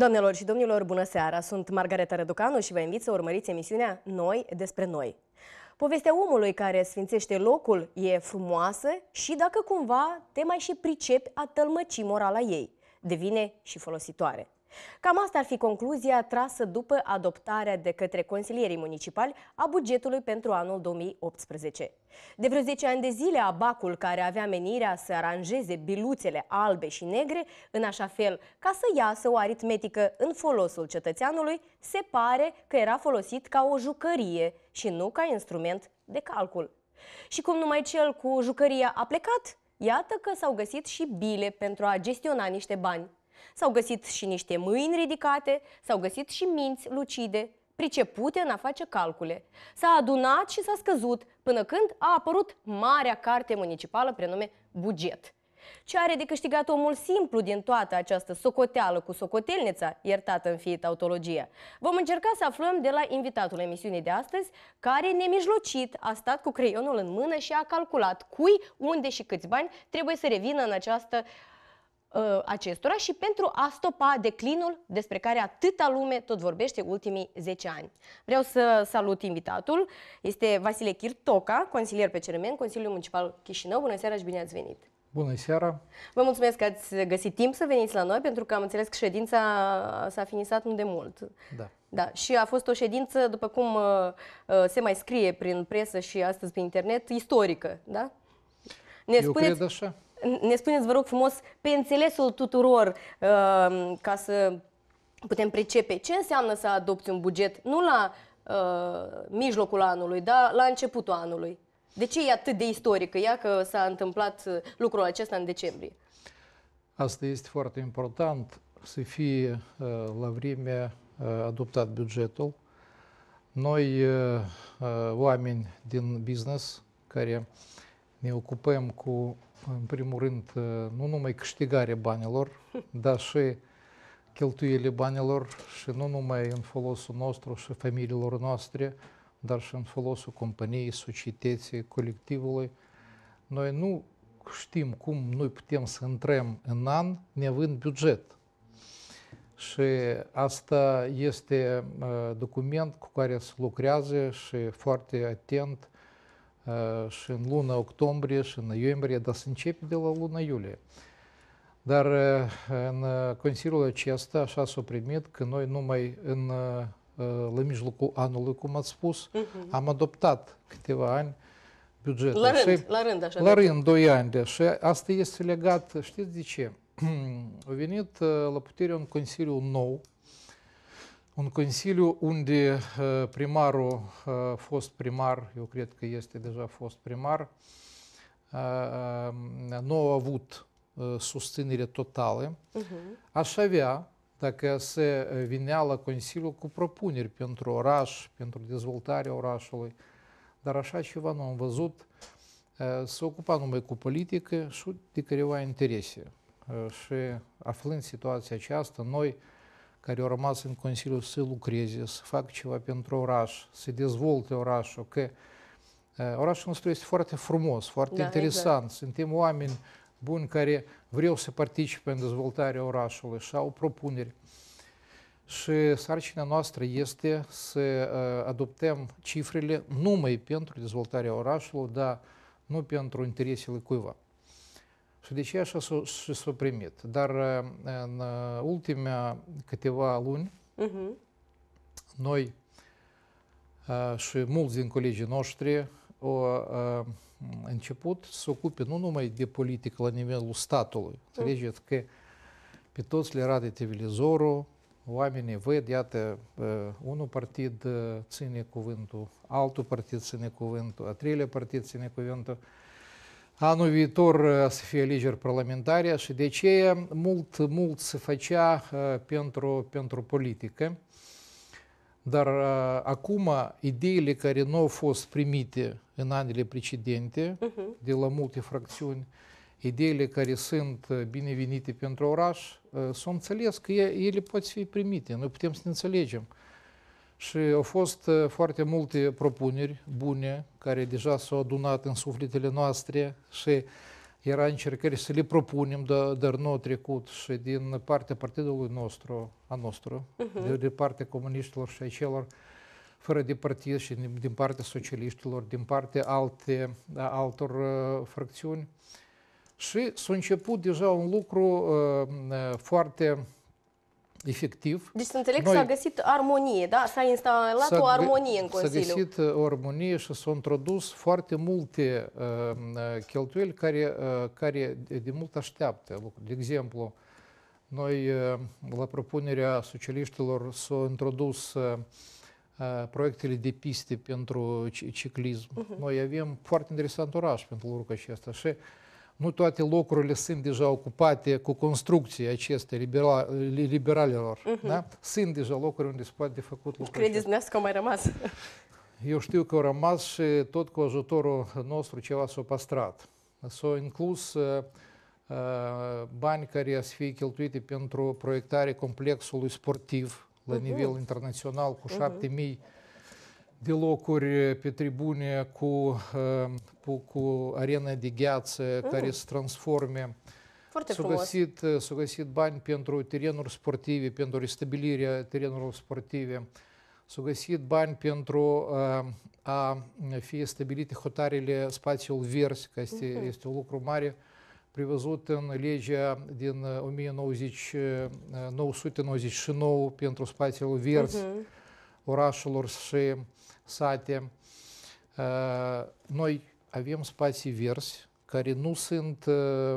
Doamnelor și domnilor, bună seara! Sunt Margareta Răducanu și vă invit să urmăriți emisiunea Noi despre noi. Povestea omului care sfințește locul e frumoasă și dacă cumva te mai și pricepi a tălmăci morala ei, devine și folositoare. Cam asta ar fi concluzia trasă după adoptarea de către consilierii municipali a bugetului pentru anul 2018. De vreo 10 ani de zile, abacul care avea menirea să aranjeze biluțele albe și negre, în așa fel ca să iasă o aritmetică în folosul cetățeanului, se pare că era folosit ca o jucărie și nu ca instrument de calcul. Și cum numai cel cu jucăria a plecat, iată că s-au găsit și bile pentru a gestiona niște bani S-au găsit și niște mâini ridicate, s-au găsit și minți lucide, pricepute în a face calcule. S-a adunat și s-a scăzut, până când a apărut marea carte municipală prenume Buget. Ce are de câștigat omul simplu din toată această socoteală cu socotelnița, iertată în fie tautologia? Vom încerca să aflăm de la invitatul emisiunii de astăzi, care nemijlocit a stat cu creionul în mână și a calculat cui, unde și câți bani trebuie să revină în această Uh, acestora și pentru a stopa declinul despre care atâta lume tot vorbește ultimii 10 ani. Vreau să salut invitatul, este Vasile Chirtoca, consilier pe CRMN, Consiliul Municipal Chișinău. Bună seara și bine ați venit! Bună seara! Vă mulțumesc că ați găsit timp să veniți la noi, pentru că am înțeles că ședința s-a finisat nu de mult. Da. Da, și a fost o ședință, după cum uh, uh, se mai scrie prin presă și astăzi pe internet, istorică, da? Ne Eu spuneți... cred așa ne spuneți, vă rog frumos, pe înțelesul tuturor, uh, ca să putem pricepe ce înseamnă să adopți un buget, nu la uh, mijlocul anului, dar la începutul anului. De ce e atât de istorică ea că s-a întâmplat uh, lucrul acesta în decembrie? Asta este foarte important, să fie la vreme adoptat bugetul. Noi, oameni din business, care ne ocupăm cu, în primul rând, uh, nu numai câștigarea banilor, dar și cheltuielile banilor și nu numai în folosul nostru și familiilor noastre, dar și în folosul companiei, societății, colectivului. Noi nu știm cum noi putem să intrăm în an neavând buget. Și asta este uh, document cu care se lucrează și foarte atent și în luna octombrie și în noiembrie, dar se începe de la luna iulie. Dar în Consiliul acesta așa s-a primit că noi numai în, la mijlocul anului, cum ați spus, uh-huh. am adoptat câteva ani bugetul. La rând, și, la rând, așa. La rând, doi ani. De, și asta este legat, știți de ce? a venit la putere un Consiliu nou, un consiliu unde uh, primarul, uh, fost primar, eu cred că este deja fost primar, uh, nu a avut susținere totală. Mhm. Aș avea, dacă se vinea la Consiliu cu propuneri pentru oraș, pentru dezvoltarea orașului, dar așa ceva nu am văzut. Se ocupa numai cu politică și de careva interese. Și aflând situația aceasta, noi care au rămas în Consiliu să lucreze, să facă ceva pentru oraș, să dezvolte orașul, că uh, orașul nostru este foarte frumos, foarte da, interesant. Exact. Suntem oameni buni care vreau să participe în dezvoltarea orașului și au propuneri. Și sarcina noastră este să uh, adoptăm cifrele numai pentru dezvoltarea orașului, dar nu pentru interesele cuiva și de aceea și s-a primit. Dar în ultimele câteva luni, uh-huh. noi și mulți din colegii noștri au început să ocupe nu numai de politică la nivelul statului, înțelegeți că pe toți le arată televizorul, oamenii văd, iată, unul partid ține cuvântul, altul partid ține cuvântul, a treilea partid ține cuvântul anul viitor să fie alegeri parlamentare și de aceea mult, mult se făcea pentru, pentru politică. Dar acum ideile care nu au fost primite în anile precedente de la multe fracțiuni, ideile care sunt binevenite pentru oraș, sunt înțeles că ele pot fi primite, noi putem să ne înțelegem. Și au fost uh, foarte multe propuneri bune care deja s-au adunat în sufletele noastre și era încercări să le propunem, dar, dar nu au trecut și din partea partidului nostru, a nostru, uh-huh. de, de partea comuniștilor și a celor fără de partid și din partea socialiștilor, din partea alte, altor uh, fracțiuni. Și s-a început deja un lucru uh, foarte efectiv. Deci să înțeleg noi, s-a găsit armonie, da? S-a instalat s-a o armonie în Consiliu. S-a găsit o uh, armonie și s-au introdus foarte multe uh, uh cheltuieli care, uh, care de mult așteaptă. De exemplu, noi uh, la propunerea socialiștilor s-au introdus uh, uh proiectele de piste pentru ciclism. Uh-huh. Noi avem foarte interesant oraș pentru lucrul acesta și nu toate locurile sunt deja ocupate cu construcții, acestea libera, liberalilor. Uh-huh. Da? Sunt deja locuri unde se poate de făcut lucruri. Credeți dumneavoastră că au mai rămas? Eu știu că au rămas și tot cu ajutorul nostru ceva s-a păstrat. S-au inclus uh, uh, bani care să fie cheltuite pentru proiectarea complexului sportiv la uh-huh. nivel internațional cu uh-huh. Mhm. 7000 pe tribune cu, cu, cu arena de gheață mm. care se transforme. Foarte s au găsit, s găsit bani pentru terenuri sportive, pentru restabilirea terenurilor sportive. s au găsit bani pentru a fi stabilite hotarele spațiul verzi, că este, mm-hmm. este un lucru mare privăzut în legea din 1999 pentru spațiul verzi. Mm-hmm orașelor și sate. Э, noi avem spații verzi care nu sunt э, э,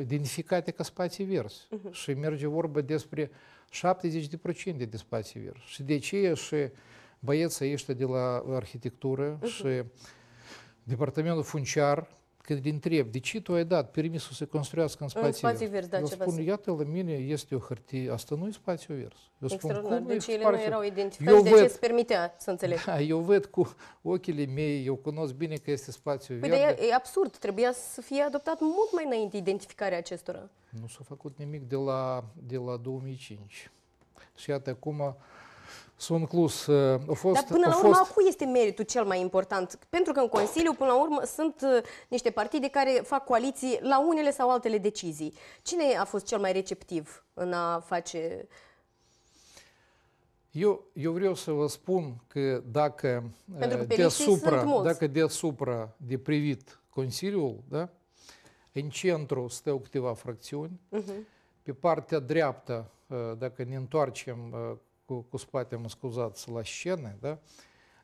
identificate ca spații verzi. Uh-huh. Și merge vorba despre 70% de spații verzi. Și de ce? și băieții ăștia de la arhitectură uh-huh. și departamentul funciar când întreb de ce tu ai dat permisul să construiască în spațiu, verzi? da, eu spun, iată, la mine este o hârtie, asta nu e spațiu vers. Eu spun, cum deci ele nu erau eu de ved, ce îți permitea să înțeleg? Da, eu văd cu ochii mei, eu cunosc bine că este spațiu păi verde. Păi e absurd, trebuia să fie adoptat mult mai înainte identificarea acestora. Nu s-a făcut nimic de la, de la 2005. Și iată, acum sunt uh, a fost... Dar până la urmă, fost... cu este meritul cel mai important? Pentru că în Consiliu, până la urmă, sunt uh, niște partide care fac coaliții la unele sau altele decizii. Cine a fost cel mai receptiv în a face... Eu, eu vreau să vă spun că dacă uh, că deasupra, dacă deasupra de privit Consiliul, da? în centru stau câteva fracțiuni, uh mhm. -huh. pe partea dreaptă, dacă ne întoarcem cu, cu spate, mă scuzați, la scenă, da?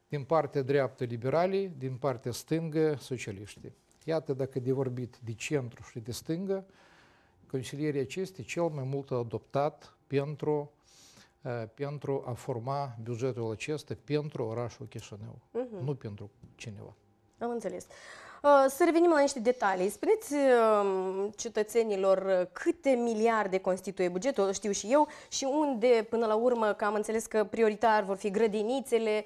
din partea dreaptă liberalii, din partea stângă socialiștii. Iată, dacă de vorbit de centru și de stângă, consilierii acestei cel mai mult adoptat pentru, uh, pentru a forma bugetul acesta pentru orașul Chișinău, uh-huh. nu pentru cineva. Am înțeles. Ă, să revenim la niște detalii. Spuneți ă, cetățenilor câte miliarde constituie bugetul, știu și eu, și unde, până la urmă, că am înțeles că prioritar vor fi grădinițele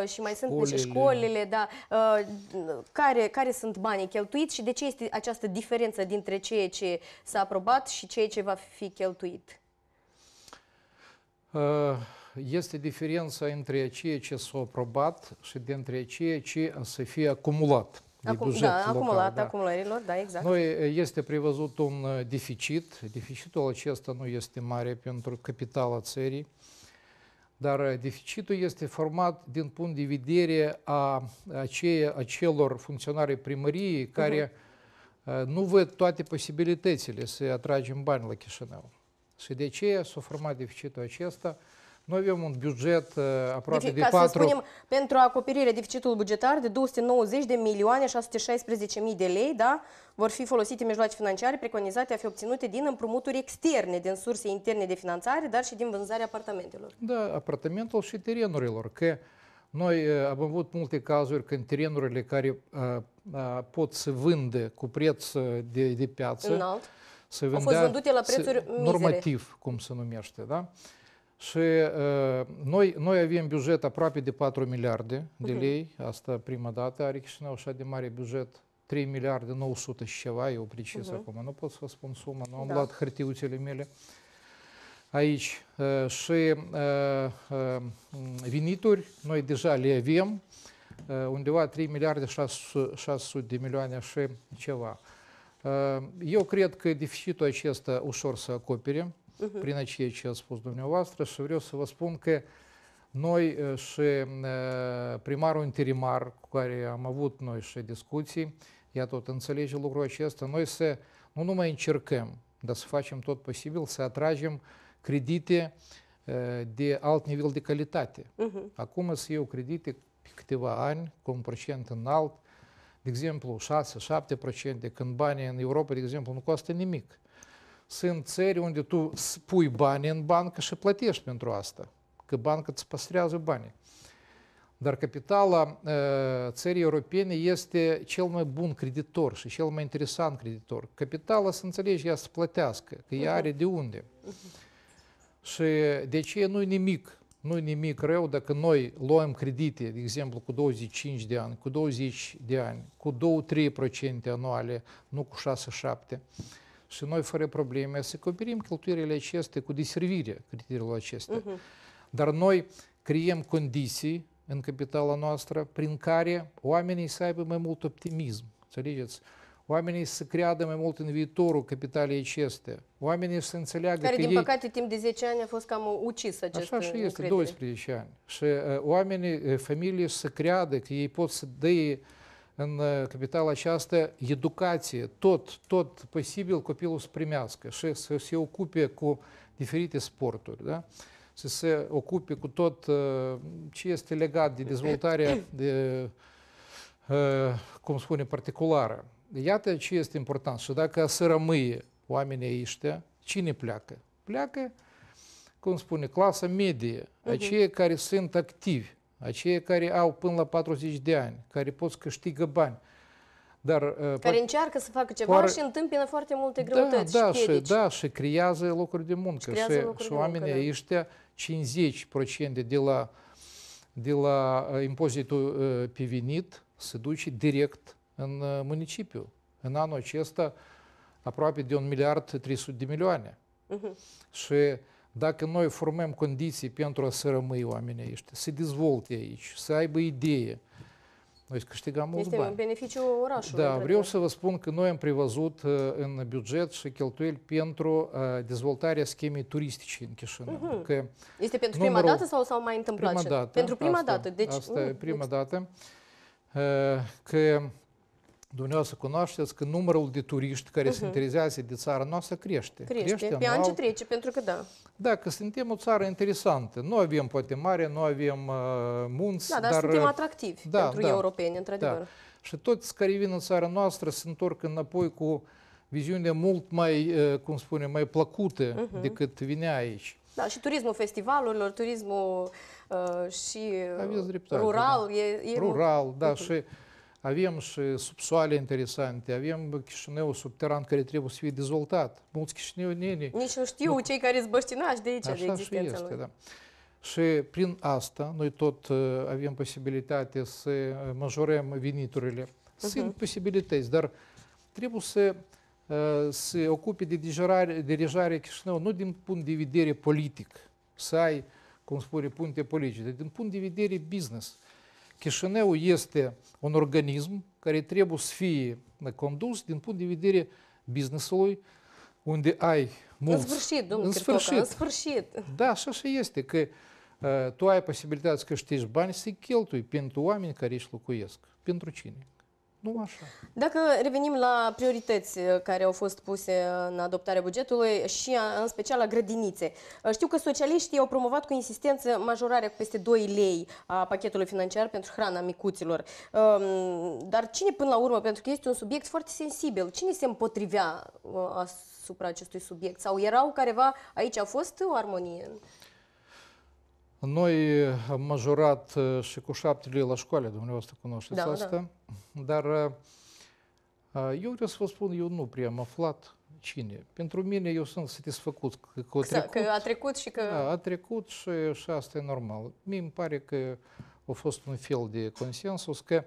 ă, și mai sunt și școlile da, care, care sunt banii cheltuiți și de ce este această diferență dintre ceea ce s-a aprobat și ceea ce va fi cheltuit? Este diferența între ceea ce s-a aprobat și dintre ceea ce să fie acumulat. Acum, buget da, local, acumulat da. acumulărilor, da, exact. Noi este prevăzut un uh, deficit. Deficitul acesta nu este mare pentru capitala țării, dar uh, deficitul este format din punct de vedere a, aceia, celor funcționari primăriei mhm. care uh-huh. nu văd toate posibilitățile să atragem bani la Chișinău. Și de aceea s-a format deficitul acesta noi avem un buget uh, aproape Defi, de, ca 4... Să spunem, pentru acoperirea deficitului bugetar de 290 de milioane 616 mii de lei, da? Vor fi folosite mijloace financiare preconizate a fi obținute din împrumuturi externe, din surse interne de finanțare, dar și din vânzarea apartamentelor. Da, apartamentul și terenurilor, că noi uh, am avut multe cazuri când terenurile care a, uh, a, pot să vândă cu preț de, de piață... Înalt. Să vândea, Au fost vândute la prețuri să, mizere. Normativ, cum se numește, da? Și uh, noi, noi avem buget aproape de 4 miliarde de lei, uh-huh. asta prima dată are Chișinău așa de mare buget, 3 miliarde 900 și ceva, eu precis uh-huh. acum nu pot să vă spun suma, nu am da. luat hârtiuțele mele aici. Uh, Și uh, ă, uh, venituri noi deja le avem, uh, undeva 3 miliarde 600 de milioane și ceva. Eu cred că deficitul acesta ușor să acopere, prin ați spus dumneavoastră și vreau să vă spun că noi și primarul interimar cu care am avut noi și discuții, ea tot înțelege lucrul acesta, noi să nu numai încercăm, dar să facem tot posibil să atragem credite de alt nivel de calitate. Acum să iau credite pe câteva ani cu un procent înalt, de exemplu 6-7%, când banii în Europa, de exemplu, nu costă nimic sunt țări unde tu spui bani în bancă și plătești pentru asta, că banca îți păstrează banii. Dar capitala țării europene este cel mai bun creditor și cel mai interesant creditor. Capitala, să înțelegi, ea să plătească, că ea are de unde. Și de ce nu-i nimic, nu-i nimic rău dacă noi luăm credite, de exemplu, cu 25 de ani, cu 20 de ani, cu 2-3% anuale, nu cu 6-7% și noi fără probleme să acoperim cheltuielile acestea cu deservire criteriilor acestea. Uh-huh. Dar noi creăm condiții în capitala noastră prin care oamenii să aibă mai mult optimism, înțelegeți? Oamenii să creadă mai mult în viitorul capitalei acestea. Oamenii să înțeleagă Care, că din ei... păcate, timp de 10 ani a fost cam ucis acest Așa și este, încredere. 12 ani. Și uh, oamenii, familii să creadă că ei pot să dăie în capitala aceasta educație, tot, tot posibil copilul să primească și să se ocupe cu diferite sporturi, da? să se ocupe cu tot ce este legat de dezvoltarea, de, cum spune, particulară. Iată ce este important. Și dacă să rămâie oamenii ăștia, cine pleacă? Pleacă, cum spune, clasa medie, uh -huh. aceia care sunt activi aceia care au până la 40 de ani, care pot să câștigă bani, dar, care încearcă să facă ceva poar, și întâmpină foarte multe greutăți da, da, și, Da, și creează locuri de muncă. Și, și, locuri și oamenii muncă, ăștia, 50% de la, de la impozitul pe venit se duce direct în municipiu. În anul acesta aproape de 1 miliard 300 de milioane. Uh-huh. Și dacă noi formăm condiții pentru a să rămâi oamenii aici, să dezvolte aici, să aibă idee, noi câștigăm mulți bani. Este un beneficiu orașului. Da, vreau să vă spun că noi am prevăzut uh, în buget și cheltuieli pentru uh, dezvoltarea schemei turistice în Chișinău. Uh-huh. Că este pentru prima dată sau s-au mai întâmplat? Prima dată. Pentru prima asta, dată. Deci, asta e uh, prima deci- dată. Că dumneavoastră cunoașteți că numărul de turiști care uh-huh. se interesează de țara noastră crește. Crește, crește pe an ce trece, pentru că da. Da, că suntem o țară interesantă. Nu avem poate mare, nu avem uh, munți. Da, dar, dar suntem atractivi da, pentru da, europeni, într-adevăr. Da. Și toți care vin în țara noastră se întorc înapoi cu viziune mult mai, uh, cum spunem, mai plăcută uh-huh. decât vinea aici. Da, și turismul festivalurilor, turismul uh, și uh, dreptate, rural. Da. E, e rural, da, uh-huh. și avem și subsoale interesante, avem Chișinău subteran care trebuie să fie dezvoltat. Mulți chișineuieni... Nici nu știu nu... cei care băștinași de aici, Așa de și este, lui. Da. Și prin asta noi tot uh, avem posibilitate să uh, majorăm veniturile. Uh-huh. posibilități, dar trebuie să uh, se ocupe de dirijare, dirijare Chișinău nu din punct de vedere politic, să ai, cum spune, puncte politice, dar din punct de vedere business. Chișinăul este un organism care trebuie să fie condus din punct de vedere businessului, unde ai mulți... În sfârșit, domnul în sfârșit. în sfârșit. Da, și așa este, că uh, tu ai posibilitatea să câștigi bani, să-i cheltui pentru oameni care își locuiesc. Pentru cine? Nu așa. Dacă revenim la priorități uh, care au fost puse uh, în adoptarea bugetului și uh, în special la grădinițe. Știu că socialiștii au promovat cu insistență majorarea cu peste 2 lei a pachetului financiar pentru hrana micuților. Um, dar cine până la urmă, pentru că este un subiect foarte sensibil, cine se împotrivea asupra acestui subiect? Sau erau careva, aici a fost o armonie? Noi am majorat și cu lei la școală, dumneavoastră cunoașteți da, asta, da. dar eu vreau să vă spun, eu nu prea am aflat cine. Pentru mine eu sunt satisfăcut că, că, a, trecut, că a trecut și că... Da, a trecut și, și asta e normal. Mie îmi pare că a fost un fel de consensus că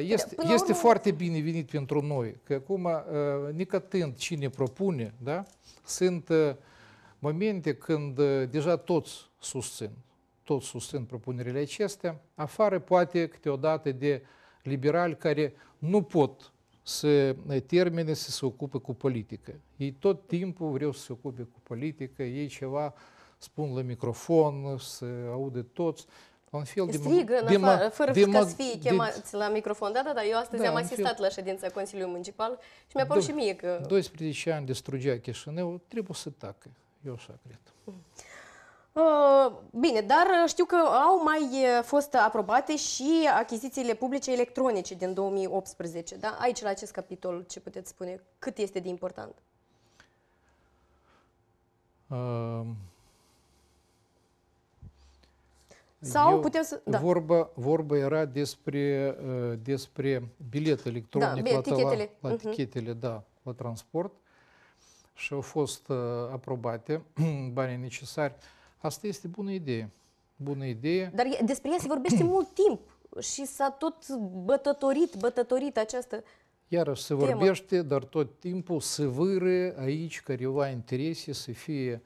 este, Până este urmă... foarte venit pentru noi, că acum, nicătând cine propune, da, sunt momente când deja toți susțin. Tot susțin propunerile acestea, afară poate câteodată de liberali care nu pot să termine să se ocupe cu politică. Ei tot timpul vreau să se ocupe cu politică, ei ceva spun la microfon, să aude toți. Un fel de Strigă de afară, fără de ca să fie chemați de, la microfon. Da, da, da, eu astăzi da, am asistat fel, la ședința Consiliului Municipal și mi-a părut și mie că... 12 ani distrugea Chișinău, trebuie să tacă. Eu așa cred. Mm. Uh, bine, dar uh, știu că au mai uh, fost aprobate și achizițiile publice electronice din 2018. Da? Aici, la acest capitol, ce puteți spune? Cât este de important? Uh, Sau eu, putem să... Da. Vorba, vorba era despre, despre bilet electronic da, la, la, mhm. tichetele, uh-huh. da, la transport și au fost aprobate banii necesari. Asta este bună idee. Bună idee. Dar despre ea se vorbește mult timp și s-a tot bătătorit, bătătorit această Iarăși se temă. vorbește, dar tot timpul se vâre aici careva interese să fie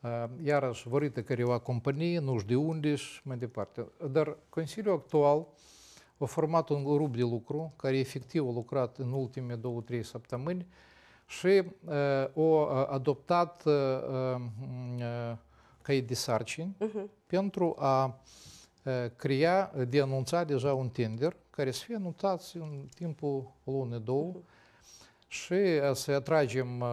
uh, iarăși vărită careva companie, nu știu de unde și mai departe. Dar Consiliul actual a format un grup de lucru care efectiv a lucrat în ultime două, trei săptămâni și uh, a adoptat uh, uh, căi de sarcini uh-huh. pentru a crea, de anunțat deja un tender care să fie anunțat în timpul lunii două uh-huh. și să atragem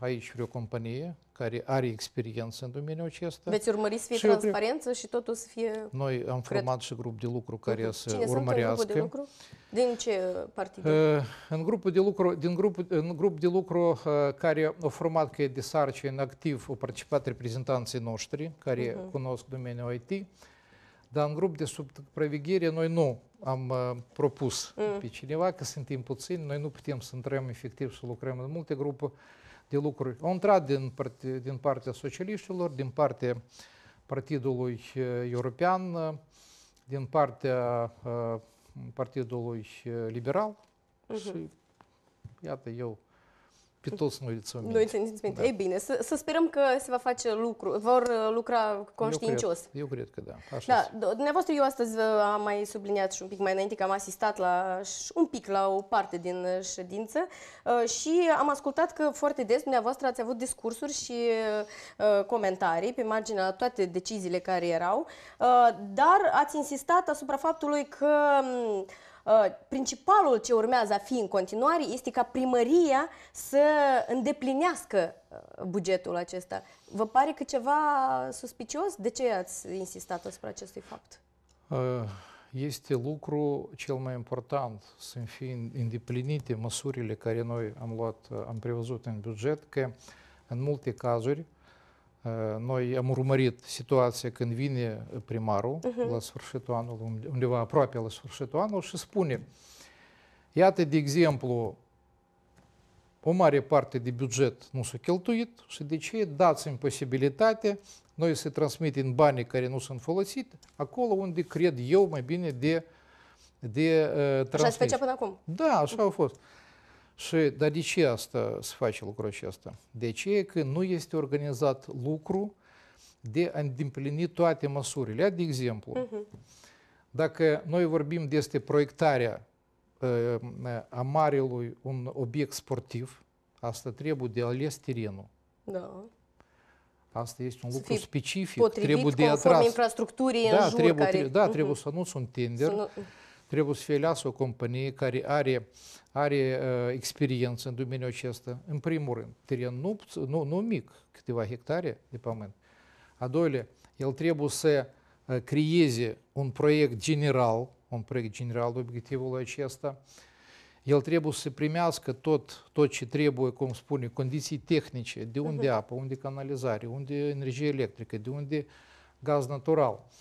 aici vreo companie care are experiență în domeniul acesta. Veți urmări să fie și transparență și totul să fie... Noi am cred... format și grup de lucru care să urmărească. Cine sunt în grupul de lucru? Din ce uh, partid? Uh, în grupul de lucru, din grup, în grup de lucru uh, care au format că e de sarce în activ, au participat reprezentanții noștri care uh-huh. cunosc domeniul IT, dar în grup de supraveghere noi nu am uh, propus mm. pe cineva, că suntem puțini, noi nu putem să intrăm efectiv să lucrăm în multe grupuri, de lucruri. Au intrat din, part, din partea socialiștilor, din partea Partidului eh, European, eh, din partea eh, Partidului Liberal uh-huh. și iată eu pe toți noi minte. Noi ținem minte. Da. Ei bine, să, să sperăm că se va face lucru, vor uh, lucra conștiincios. Eu cred, eu cred că da. Așa da, dumneavoastră, eu astăzi uh, am mai subliniat și un pic mai înainte că am asistat la un pic la o parte din uh, ședință și am ascultat că foarte des dumneavoastră ați avut discursuri și comentarii pe marginea toate deciziile care erau, dar ați insistat asupra faptului că mm, Uh, principalul ce urmează a fi în continuare este ca primăria să îndeplinească uh, bugetul acesta. Vă pare că ceva suspicios? De ce ați insistat asupra acestui fapt? Uh, este lucru cel mai important să fie îndeplinite măsurile care noi am luat, am prevăzut în buget, că în multe cazuri noi am urmărit situația când vine primarul uh-huh. la sfârșitul anului, undeva aproape la sfârșitul anului și spune Iată, de exemplu, o mare parte de buget nu s-a cheltuit și de ce dați în posibilitate noi să transmitem banii care nu sunt folosiți acolo unde cred eu mai bine de, de uh, transmis. Așa se făcea până acum. Da, așa a fost. Uh-huh. Și, dar de ce asta se face lucrul acesta? De ce că nu este organizat lucru de a îndeplini toate măsurile. de exemplu, uh-huh. dacă noi vorbim despre proiectarea uh, a marelui un obiect sportiv, asta trebuie de ales terenul. Da. Asta este un să lucru specific. Potrivit trebuie de atras. infrastructurii da, în jur trebuie, care... Da, uh-huh. trebuie să nu un tender. Să nu trebuie să fie aleasă o companie care are, are uh, experiență în domeniul acesta. În primul rând, teren nu, nu, nu mic, câteva hectare de pământ. A doilea, el trebuie să uh, creeze un proiect general, un proiect general obiectivul acesta, el trebuie să primească tot, tot ce trebuie, cum spune, condiții tehnice, de unde mhm. apă, unde canalizare, unde energie electrică, de unde gaz natural. Uh,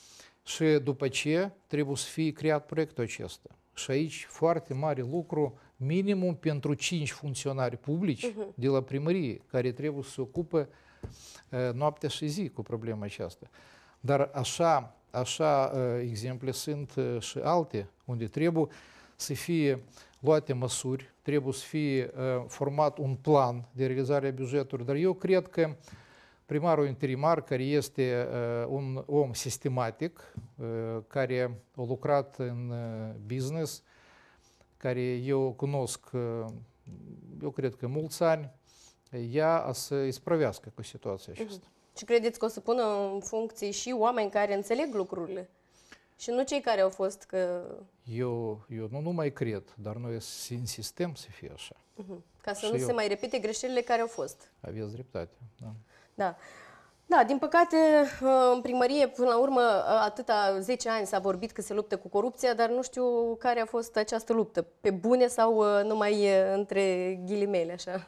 și după ce trebuie să fie creat proiectul acesta. Și aici foarte mare lucru, minimum pentru 5 funcționari publici uh-huh. de la primărie, care trebuie să se ocupe noaptea și zi cu problema aceasta. Dar așa, așa exemple sunt și alte, unde trebuie să fie luate măsuri, trebuie să fie format un plan de realizare a bugetului, dar eu cred că primarul interimar, care este uh, un om sistematic, uh, care a lucrat în uh, business, care eu cunosc, eu cred că mulți ani, ea să isprăvească cu situația mhm. aceasta. Și credeți că o să pună în funcție și oameni care înțeleg lucrurile? Și nu cei care au fost că... Eu, eu nu, numai mai cred, dar noi insistăm să fie așa. Uh mhm. -huh. Ca să și nu eu... se mai repete greșelile care au fost. Aveți dreptate, da. Da. Da, din păcate, ă, în primărie, până la urmă, ă, atâta 10 ani s-a vorbit că se luptă cu corupția, dar nu știu care a fost această luptă, pe bune sau ă, numai între ghilimele, așa.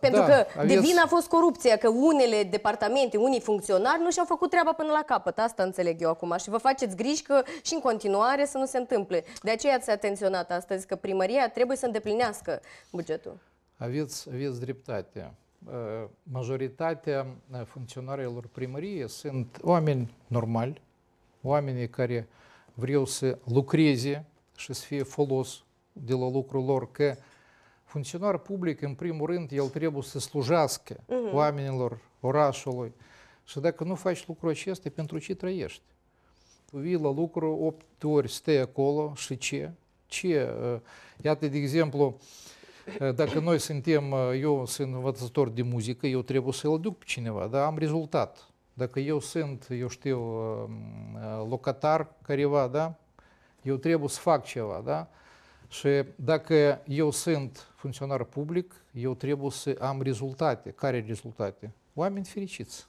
Pentru da, că de vină a fost corupția, că unele departamente, unii funcționari nu și-au făcut treaba până la capăt. Asta înțeleg eu acum. Și vă faceți griji că și în continuare să nu se întâmple. De aceea ați atenționat astăzi că primăria trebuie să îndeplinească bugetul. Aveți, aveți dreptate majoritatea funcționarilor primărie sunt oameni normali, oameni care vreau să lucreze și să fie folos de la lucrul lor, că funcționar public, în primul rând, el trebuie să slujească uh-huh. oamenilor, orașului. Și dacă nu faci lucrul acesta, pentru ce trăiești? Tu vii la lucru 8 ori, stai acolo și ce? Ce? Iată, de exemplu, uh, dacă noi suntem, eu sunt învățător de muzică, eu trebuie să-l duc pe cineva, dar am rezultat. Dacă eu sunt, eu știu, locatar careva, da? Eu trebuie să fac ceva, da? Și dacă eu sunt funcționar public, eu trebuie să am rezultate. Care rezultate? Oameni fericiți.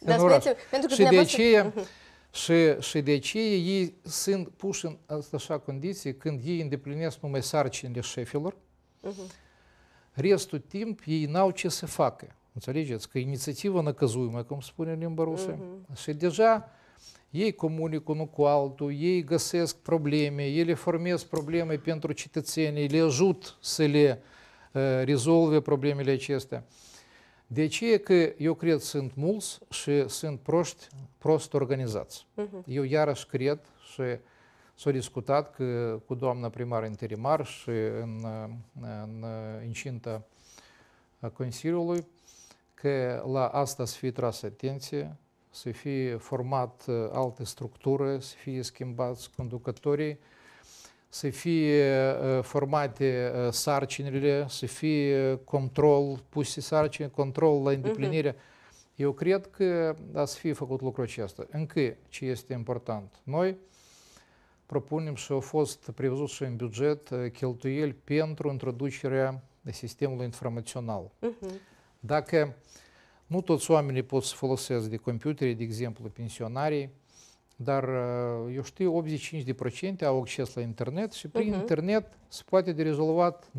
Da, spune, pentru că și de aceea, și, și de aceea ei sunt puși în așa condiții când ei îndeplinesc numai sarcinile șefilor, Restul timp ei n-au ce să facă. Înțelegeți? Că inițiativa năcăzuimă, cum spune limba rusă. Uh-huh. Și deja ei comunic unul cu altul, ei găsesc probleme, ele formez probleme pentru cetățenii, le ajut să le uh, rezolve problemele acestea. De aceea că eu cred sunt mulți și sunt proști, prost organizați. Uh-huh. Eu iarăși cred și S-a discutat că cu doamna primar interimar și în, în incinta Consiliului că la asta să fie trasă atenție, să fie format alte structuri, să fie schimbați conducătorii, să fie formate sarcinile, să fie control, puse sarcini, control la mhm. îndeplinire. Uh-huh. Eu cred că a să fie făcut lucrul acesta. Încă ce este important? Noi propunem și au fost prevăzut și în buget cheltuieli pentru introducerea sistemului informațional. Uh-huh. Dacă nu toți oamenii pot să folosesc de computere, de exemplu pensionarii, dar eu știu 85% au acces la internet și prin uh-huh. internet se poate de rezolvat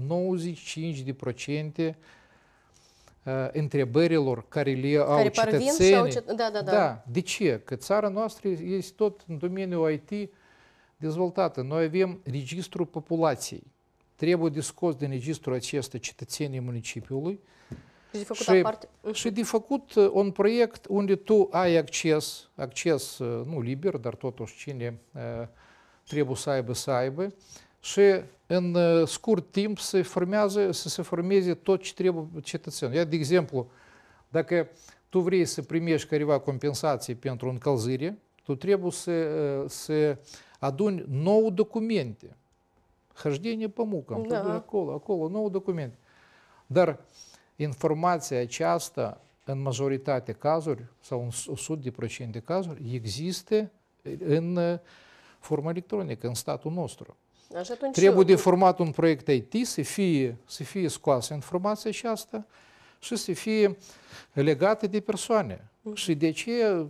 95% întrebărilor care le care au cetățenii. Cet... Da, da, da. da, de ce? Că țara noastră este tot în domeniul IT dezvoltată. Noi avem registrul populației. Trebuie discuți din registrul acesta cetățenii municipiului și de făcut, și, și de făcut un proiect unde tu ai acces, acces nu liber, dar totuși cine trebuie să aibă, să aibă, și în scurt timp se formează, să se formeze tot ce trebuie cetățenul. Iar de exemplu, dacă tu vrei să primești careva compensație pentru încălzire, tu trebuie să, să aduni 9 documente. Hărșdenie pe mucă, da. acolo, acolo, 9 documente. Dar informația aceasta, în majoritate cazuri, sau în 100% de cazuri, există în uh, formă electronică, în statul nostru. Așa Trebuie de format un proiect IT să fie, să fie scoasă informația aceasta și să fie legată de persoane. Mm. Și de ce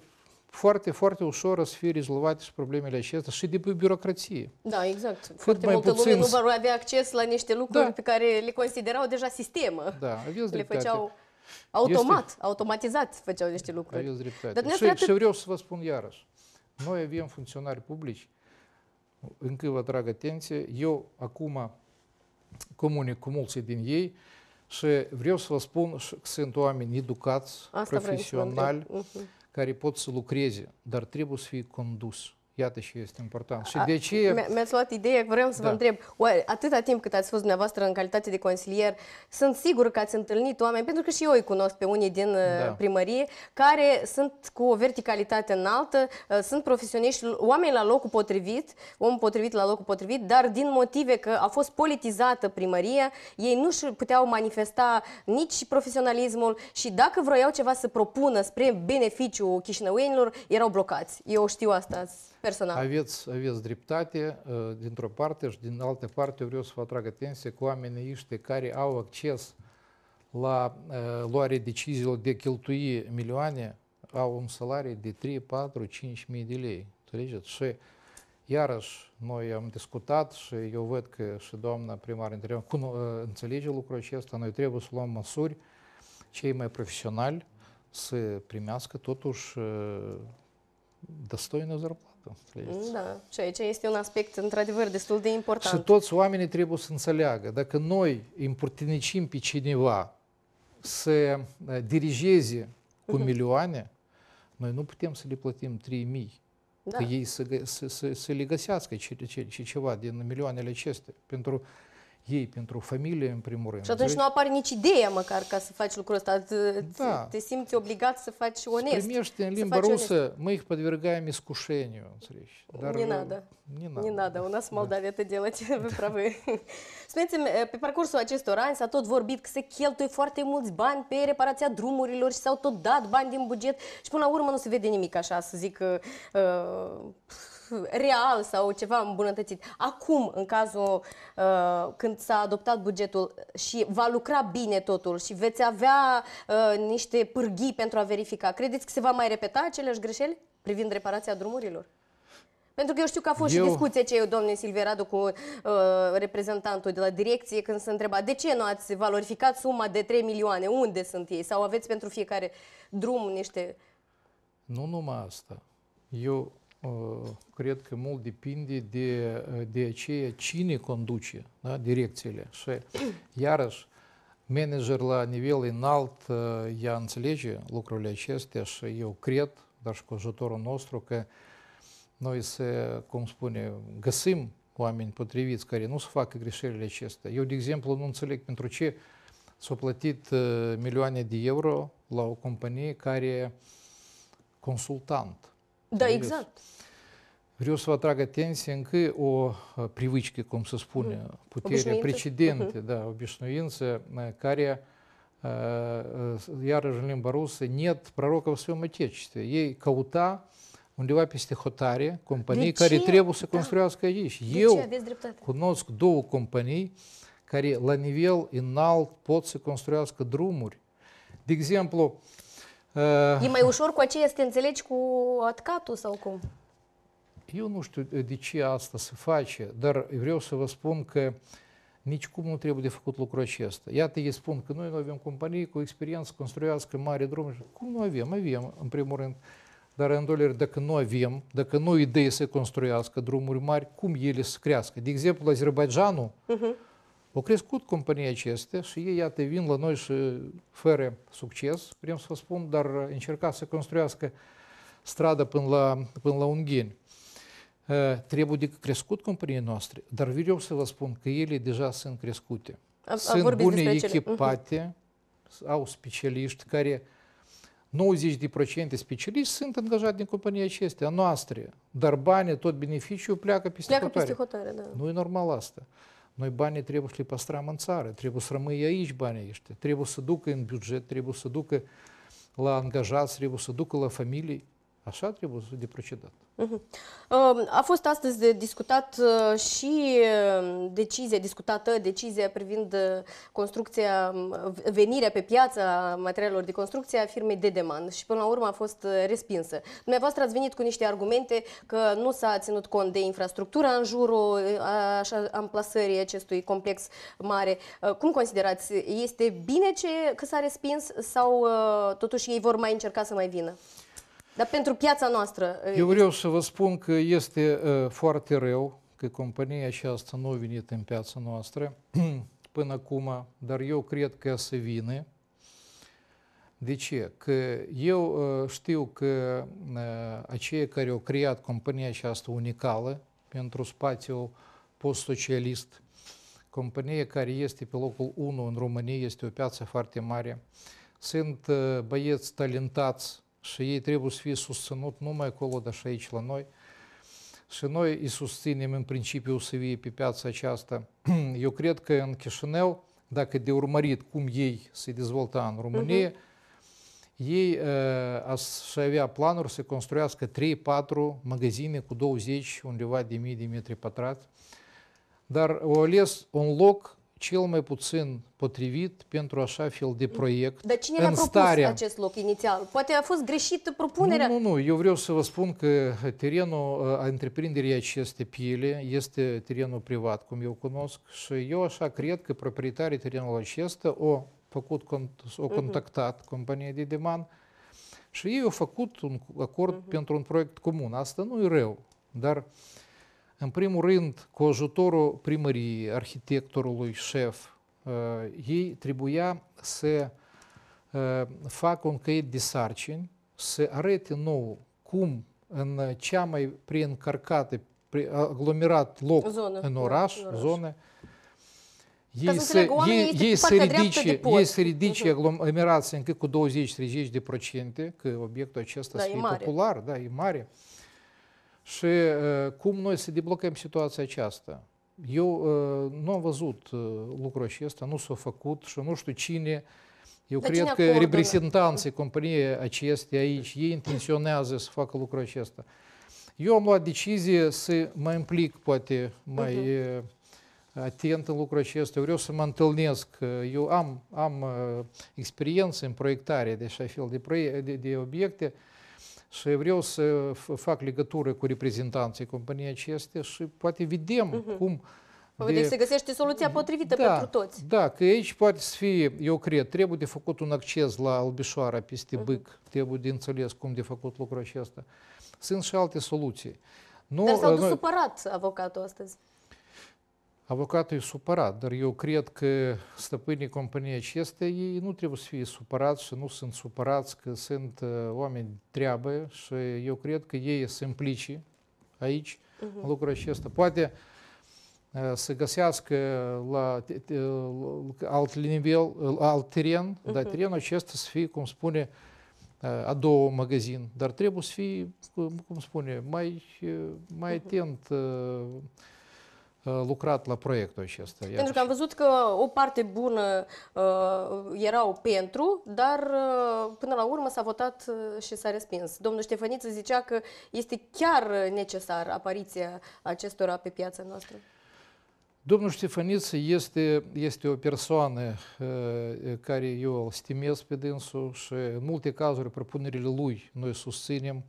foarte, foarte ușor să fie rezolvate și problemele acestea și de birocrație. Da, exact. Cât foarte mai multă puțin... lume nu va avea acces la niște lucruri da. pe care le considerau deja sistemă. Da, aveți Le dreptate. făceau automat, este... automatizat făceau niște lucruri. Aveți dreptate. Dar și, atât... și vreau să vă spun iarăși. Noi avem funcționari publici, încă vă atrag atenție, eu acum comunic cu mulți din ei, și vreau să vă spun că sunt oameni educați, Asta profesionali, uh-huh care pot să lucreze, dar trebuie să fie condus. Iată și este important. Și de ce... Mi-ați luat ideea, vreau să da. vă întreb, oare, atâta timp cât ați fost dumneavoastră în calitate de consilier, sunt sigur că ați întâlnit oameni, pentru că și eu îi cunosc pe unii din uh, da. primărie, care sunt cu o verticalitate înaltă, uh, sunt profesioniști, oameni la locul potrivit, om potrivit la locul potrivit, dar din motive că a fost politizată primăria, ei nu și puteau manifesta nici profesionalismul și dacă vroiau ceva să propună spre beneficiu chișinăuienilor, erau blocați. Eu știu asta personal. Aveți, aveți dreptate, dintr-o parte și din altă parte vreau să vă atrag atenție cu oamenii ăștia care au acces la luare deciziilor de cheltui milioane au un salariu de 3, 4, 5 mii de lei. Înțelegeți? Și iarăși noi am discutat și eu văd că și doamna primar înțelege lucrul acesta, noi trebuie să luăm măsuri cei mai profesionali să primească totuși достойную зарплату înțelegeți? Da, și aici este un aspect într-adevăr destul de important. Și toți oamenii trebuie să înțeleagă, dacă noi împurtinicim pe cineva să eh, dirigeze cu mhm. milioane, noi nu putem să le plătim 3.000 da. că ei să, să, să, să le găsească ce, ce, ce, ceva din milioanele acestea. Pentru ei pentru familie, în primul rând. Și atunci deci- nu apare nici ideea măcar ca să faci lucrul ăsta. Da. Te simți obligat să faci onest. Primești în limba rusă, mă îi podvergăm iscușeniu, Înțelegi? Dar, не надо. Не надо. Не надо. У нас в Молдавии это делать. Вы правы. Spuneți-mi, eh, pe parcursul acestor ani s-a tot vorbit că se cheltuie foarte mulți bani pe reparația drumurilor și s-au tot dat bani din buget și până la urmă nu se vede nimic așa, să zic, eh, eh, real sau ceva îmbunătățit. Acum, în cazul uh, când s-a adoptat bugetul și va lucra bine totul și veți avea uh, niște pârghii pentru a verifica, credeți că se va mai repeta aceleași greșeli privind reparația drumurilor? Pentru că eu știu că a fost eu... și discuție ce eu, domnule Silveradu, cu uh, reprezentantul de la direcție, când se întreba de ce nu ați valorificat suma de 3 milioane, unde sunt ei? Sau aveți pentru fiecare drum niște... Nu numai asta. Eu Э, cred că mult depinde de, uh, de aceea cine conduce da, direcțiile. Și iarăși, manager la nivel înalt, uh, ea înțelege lucrurile acestea și eu cred, dar și cu ajutorul nostru, că noi să, cum spune, găsim oameni potriviți care nu se facă greșelile acestea. Eu, de exemplu, nu înțeleg pentru ce s-au plătit uh, milioane de euro la o companie care consultant Da, serios. exact. Vreau să vă atrag atenție încă o привычке, cum se spune, mm. putere, obișnuință. precedente, uh-huh. da, obișnuință, care, iarăși în limba rusă, нет пророков в своем отечестве. Ei căuta undeva peste hotare companii de care ce? trebuie să construiască da. aici. De Eu ce cunosc două companii care la nivel înalt pot să construiască drumuri. De exemplu, E mai ușor cu aceea să te înțelegi cu atcatul sau cum? Eu nu știu de ce asta se face, dar vreau să vă spun că nici cum nu trebuie de făcut lucrul acesta. Iată, ei spun că noi nu avem companii cu experiență să construiască mare drumuri. Cum nu avem? Avem, în primul rând. Dar, în doilea dacă nu avem, dacă nu idei să construiască drumuri mari, cum ele să crească? De exemplu, Azerbaijanul, uh-huh mhm. Au crescut companii acestea și ei, iată, vin la noi și fără succes, vrem să vă spun, dar încerca să construiască stradă până la, până la Unghin. Eh, trebuie de crescut companiile noastre, dar vreau să vă spun că ele deja sunt crescute. A, sunt bune echipate, uh-huh. au specialiști care 90% specialiști sunt angajați din compania acestea, noastre, dar banii, tot beneficiul pleacă peste pleacă hotare. Peste hotare da. Nu e normal asta. Noi banii trebuie să le păstrăm în țară, trebuie să rămâi aici banii ăștia, trebuie să ducă în buget, trebuie să ducă la angajați, trebuie să ducă la familii. Așa trebuie să de procedat. Mhm. Um, a fost astăzi de discutat uh, și um, decizie, discutată decizia privind uh, construcția, um, venirea pe piață a materialelor de construcție a firmei Dedeman și până la urmă a fost uh, respinsă. Dumneavoastră ați venit cu niște argumente că nu s-a ținut cont de infrastructura în jurul așa, amplasării acestui complex mare. Cum considerați? Este bine ce, că s-a respins sau totuși ei vor mai încerca să mai vină? Dar pentru piața noastră... Eu vreau să vă spun că este foarte rău că compania aceasta nu a venit în piața noastră până acum, dar eu cred că să vină. De ce? Că eu știu că aceia care au creat compania aceasta unicală pentru spațiul post-socialist, compania care este pe locul 1 în România, este o piață foarte mare, sunt băieți talentați și ei trebuie să fie susținut numai acolo, dar și aici la noi. Și noi îi susținem în principiu să vie pe piața aceasta. Eu cred că în Chișinău, dacă de urmărit cum ei se dezvolta în România, uh-huh. ei uh, avea planuri să construiască 3-4 magazine cu 20 undeva de mii de metri pătrat, dar au ales un loc cel mai puțin potrivit pentru așa fel de proiect. Dar cine a propus starea... acest loc inițial? Poate a fost greșită propunerea? Nu, nu, nu. Eu vreau să vă spun că terenul ă, a întreprinderii aceste piele este terenul privat, cum eu cunosc, și eu așa cred că proprietarii terenului acesta o făcut, o mhm. contactat uh-huh. compania de deman și ei au făcut un acord uh-huh. pentru un proiect comun. Asta nu e rău, dar uh, în primul rând, cu ajutorul primăriei, arhitectorului șef, eh, ei trebuia să eh, facă un caiet de sarcini, să arete nou cum în cea mai preîncărcată, aglomerat loc zonă, în da, oraș, în oraș. zonă, ei să, ei, ei, să ridice, ei să ridice mhm. aglomerația încă cu 20-30%, că obiectul acesta da, să fie popular, da, e mare. Și cum noi să deblocăm situația aceasta? Eu nu am văzut lucrul acesta, nu s-a făcut și nu știu cine. Eu de cred că reprezentanții companiei acestei aici, ei intenționează să facă lucrul acesta. Eu am luat decizie să mă implic poate mai uh-huh. atent în lucrul acesta. Eu vreau să mă întâlnesc. Eu am, am experiență în proiectare de așa fel de, proie- de, de obiecte. Uh, și vreau să fac legătură cu reprezentanții companiei acestea și poate vedem uh-huh. cum... De... Deci se găsește soluția potrivită da, pentru toți. Da, că aici poate să fie, eu cred, trebuie de făcut un acces la Albișoara peste uh-huh. Bâc, trebuie de înțeles cum de făcut lucrul acesta. Sunt și alte soluții. Nu, Dar s-au dus supărat avocatul astăzi. Avocatul e supărat, dar eu cred că stăpânii companiei acestea, ei nu trebuie să fie supărați și nu sunt supărați că sunt uh, oameni de treabă și eu cred că ei se implice aici, uh-huh. în lucrul acesta. Poate uh, să găsească la uh, alt nivel, alt teren, uh-huh. dar mhm. terenul acesta să fie, cum spune, a doua magazin, dar trebuie să fie cum spune, mai, mai mhm. atent, lucrat la proiectul acesta. Iar. Pentru că am văzut că o parte bună uh, erau pentru, dar uh, până la urmă s-a votat uh, și s-a respins. Domnul Ștefăniță zicea că este chiar necesar apariția acestora pe piața noastră. Domnul Ștefăniță este, este o persoană uh, care eu îl stimez pe dânsul și în multe cazuri propunerile lui noi susținem uh,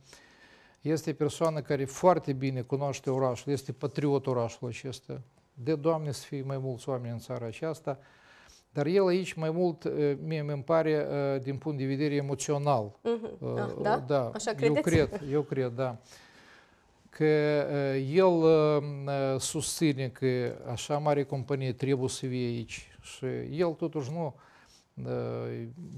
este persoană care foarte bine cunoaște orașul, este patriot orașul acesta. De Doamne să fie mai mulți oameni în țara aceasta, dar el aici mai mult, eh, mie mi pare, eh, din punct de vedere emoțional. Uh-huh. Ah, da? da? Așa credeți? Eu cred, eu cred, da. Că el susține că așa mare companie trebuie să fie aici. Și el totuși nu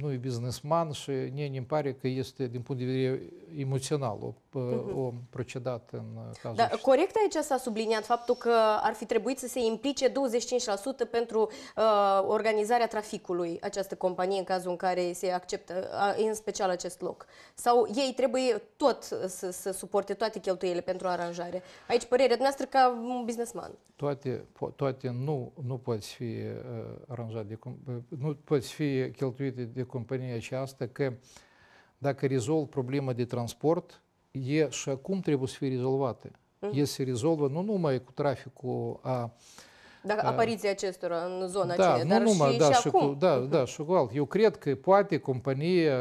nu e businessman și ne ne pare că este, din punct de vedere emoțional, o, o procedat în cazul Da, corect aici s-a subliniat faptul că ar fi trebuit să se implice 25% pentru uh, organizarea traficului această companie în cazul în care se acceptă în special acest loc. Sau ei trebuie tot să, să suporte toate cheltuielile pentru aranjare. Aici părerea dumneavoastră ca un businessman. Toate, toate nu, nu poți fi ă, aranjat de, ă, nu poți fi fie cheltuite de compania aceasta că dacă rezolv problema de transport, e și acum trebuie să fie rezolvată. Uh-huh. E se rezolvă nu numai cu traficul a dacă apariția acestora în zona da, aceea, nu dar numai, și, da, și acum. Cu, da, da, și cu alt. Eu cred că poate compania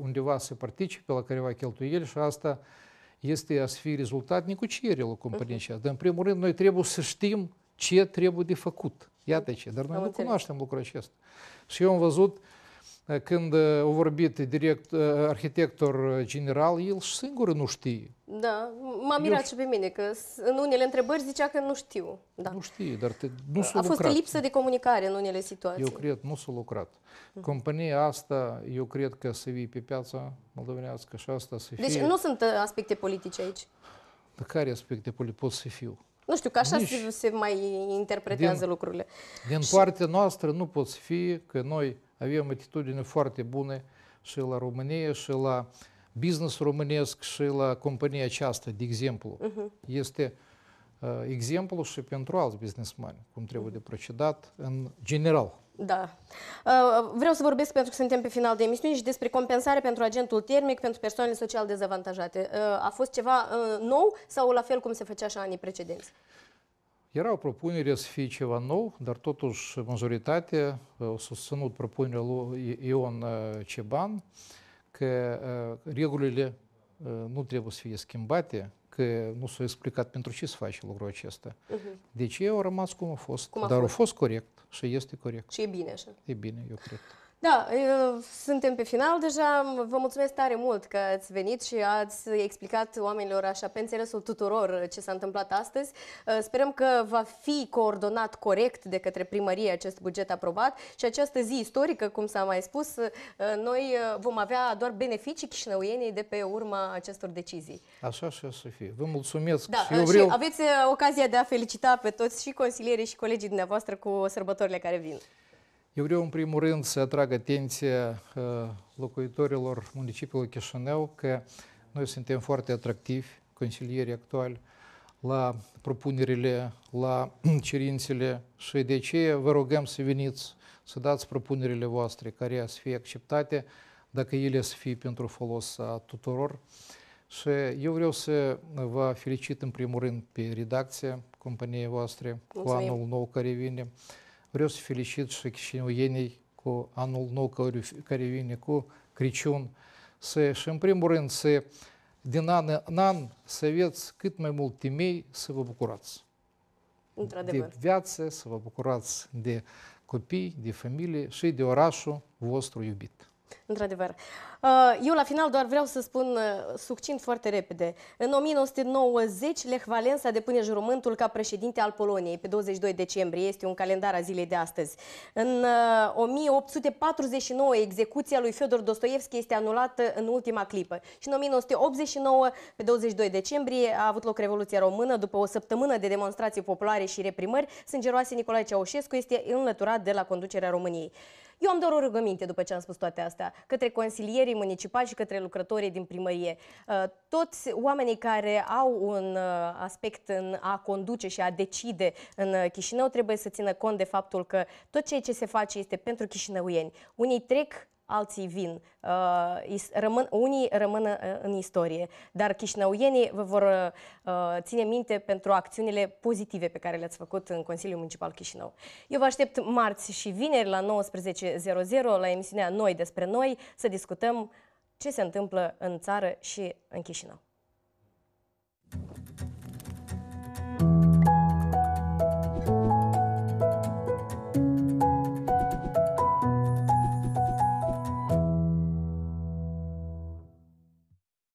undeva se participe la careva cheltuieli și asta este a să fie rezultat negocierilor companiei uh-huh. Dar în primul rând noi trebuie să știm ce trebuie de făcut. Iată ce. Dar noi nu cunoaștem lucrul acesta. Și eu am văzut când a vorbit direct arhitector general, el și singur nu știe. Da, m-a mirat eu... și pe mine că în unele întrebări zicea că nu știu. Da. Nu știe, dar te, nu s-a A fost lucrat. lipsă de comunicare în unele situații. Eu cred, nu s-a lucrat. Compania asta, eu cred că se vii pe piața moldovenească și asta să fie... Deci nu sunt aspecte politice aici? Dar care aspecte politice pot să fiu? Nu știu, că așa Nici... se, se mai interpretează din, lucrurile. Din și... partea noastră nu pot fi că noi avem atitudine foarte bune și la România și la business românesc și la compania aceasta, de exemplu. Uh-huh. Este Э, exemplu și pentru alți businessmani, cum trebuie de procedat în general. Da. Э, vreau să vorbesc, pentru că suntem pe final de emisiune, și despre compensare pentru agentul termic pentru persoanele social dezavantajate. Э, a fost ceva nou sau la fel cum se făcea și anii precedenți? Era o propunere să fie ceva nou, dar totuși majoritatea uh, au susținut propunerea lui Ion uh, Ceban că uh, regulile nu trebuie să fie schimbate, că nu s-a explicat pentru ce se face lucrul acesta. Uh-huh. Mhm. Deci eu au rămas cum a fost. Cum a dar fost? a fost corect și este corect. Și e bine așa. E bine, eu cred. Da, suntem pe final deja. Vă mulțumesc tare mult că ați venit și ați explicat oamenilor așa pe înțelesul tuturor ce s-a întâmplat astăzi. Uh, sperăm că va fi coordonat corect de către primărie acest buget aprobat și această zi istorică, cum s-a mai spus, uh, noi uh, vom avea doar beneficii chișinăuienii de pe urma acestor decizii. Așa și să fie. Vă mulțumesc. Da, și eu vreau... și aveți ocazia de a felicita pe toți și consilierii și colegii dumneavoastră cu sărbătorile care vin. Eu vreau în primul rând să atrag atenția locuitorilor municipiului Chișinău că noi suntem foarte atractivi, consilieri actuali, la propunerile, la cerințele și de aceea vă rugăm să veniți, să dați propunerile voastre care să fie acceptate, dacă ele să fie pentru folos a tuturor. Și eu vreau să vă felicit în primul rând pe redacția companiei voastre, Mulțumim. cu anul nou care vine vreau să felicit și chișinioienii cu anul nou care vine, cu Criciun, și în primul rând să din an în an să aveți cât mai mult temei să vă bucurați. De viață, să vă bucurați de copii, de familie și de orașul vostru iubit. Într-adevăr. Uh, eu la final doar vreau să spun uh, succint foarte repede. În 1990, Lech Valensa depune jurământul ca președinte al Poloniei pe 22 decembrie. Este un calendar a zilei de astăzi. În 1849, uh, execuția lui Fyodor Dostoevski este anulată în ultima clipă. Și în 1989, pe 22 decembrie, a avut loc Revoluția Română. După o săptămână de demonstrații populare și reprimări, sângeroase Nicolae Ceaușescu este înlăturat de la conducerea României. Eu am doar o rugăminte după ce am spus toate astea către consilierii municipali și către lucrătorii din primărie. Uh, toți oamenii care au un uh, aspect în a conduce și a decide în uh, Chișinău trebuie să țină cont de faptul că tot ceea ce se face este pentru chișinăuieni. Unii trec alții vin, uh, rămân, unii rămân uh, în istorie, dar Chișinăuienii vă vor uh, ține minte pentru acțiunile pozitive pe care le-ați făcut în Consiliul Municipal Chișinău. Eu vă aștept marți și vineri la 19.00 la emisiunea Noi despre Noi să discutăm ce se întâmplă în țară și în Chișinău.